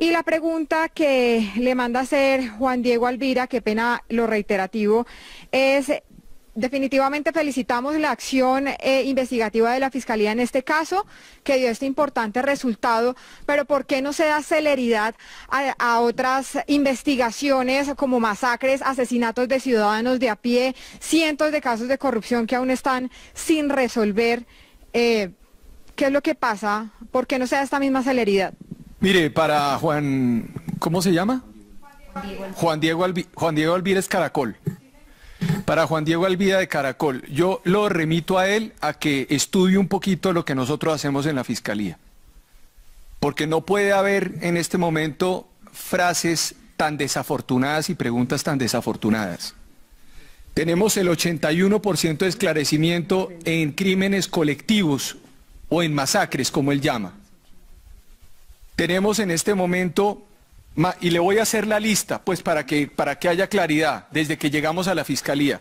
Y la pregunta que le manda a hacer Juan Diego Alvira, que pena lo reiterativo, es definitivamente felicitamos la acción eh, investigativa de la Fiscalía en este caso, que dio este importante resultado, pero ¿por qué no se da celeridad a, otras investigaciones como masacres, asesinatos de ciudadanos de a pie, cientos de casos de corrupción que aún están sin resolver? Eh, ¿Qué es lo que pasa? ¿Por qué no se da esta misma celeridad? Mire, para Juan, ¿cómo se llama? Juan Diego, Albi, Juan Diego Caracol. Para Juan Diego Alvida de Caracol, yo lo remito a él a que estudie un poquito lo que nosotros hacemos en la Fiscalía. Porque no puede haber en este momento frases tan desafortunadas y preguntas tan desafortunadas. Tenemos el 81% de esclarecimiento en crímenes colectivos o en masacres, como él llama. Tenemos en este momento, y le voy a hacer la lista, pues para que, para que haya claridad, desde que llegamos a la Fiscalía,